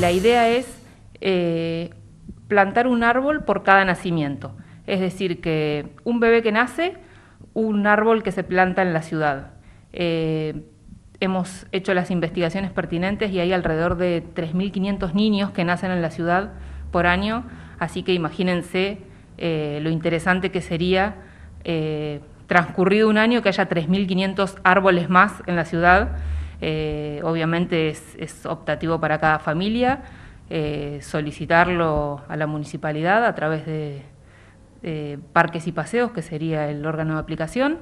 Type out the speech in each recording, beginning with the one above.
La idea es eh, plantar un árbol por cada nacimiento, es decir, que un bebé que nace, un árbol que se planta en la ciudad. Eh, hemos hecho las investigaciones pertinentes y hay alrededor de 3.500 niños que nacen en la ciudad por año, así que imagínense eh, lo interesante que sería transcurrido un año que haya 3.500 árboles más en la ciudad eh, obviamente es, optativo para cada familia eh, solicitarlo a la municipalidad a través de parques y paseos, que sería el órgano de aplicación,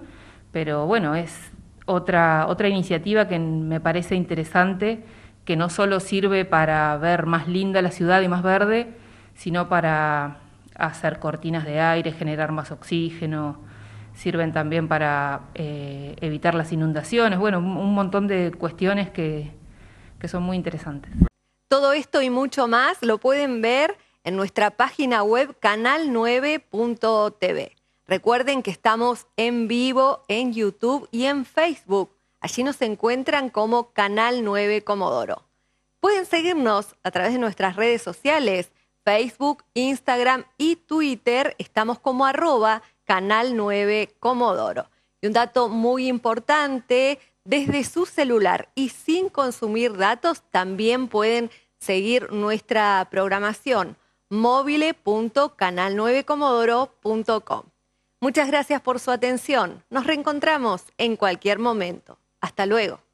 pero bueno, es otra, otra iniciativa que me parece interesante, que no solo sirve para ver más linda la ciudad y más verde, sino para hacer cortinas de aire, generar más oxígeno, sirven también para eh, evitar las inundaciones, bueno, un montón de cuestiones que, que son muy interesantes. Todo esto y mucho más lo pueden ver en nuestra página web canal9.tv. Recuerden que estamos en vivo en YouTube y en Facebook. Allí nos encuentran como Canal 9 Comodoro. Pueden seguirnos a través de nuestras redes sociales, Facebook, Instagram y Twitter. Estamos como arroba Canal 9 Comodoro. Y un dato muy importante, desde su celular y sin consumir datos también pueden seguir nuestra programación mobile.canal9comodoro.com. Muchas gracias por su atención. Nos reencontramos en cualquier momento. Hasta luego.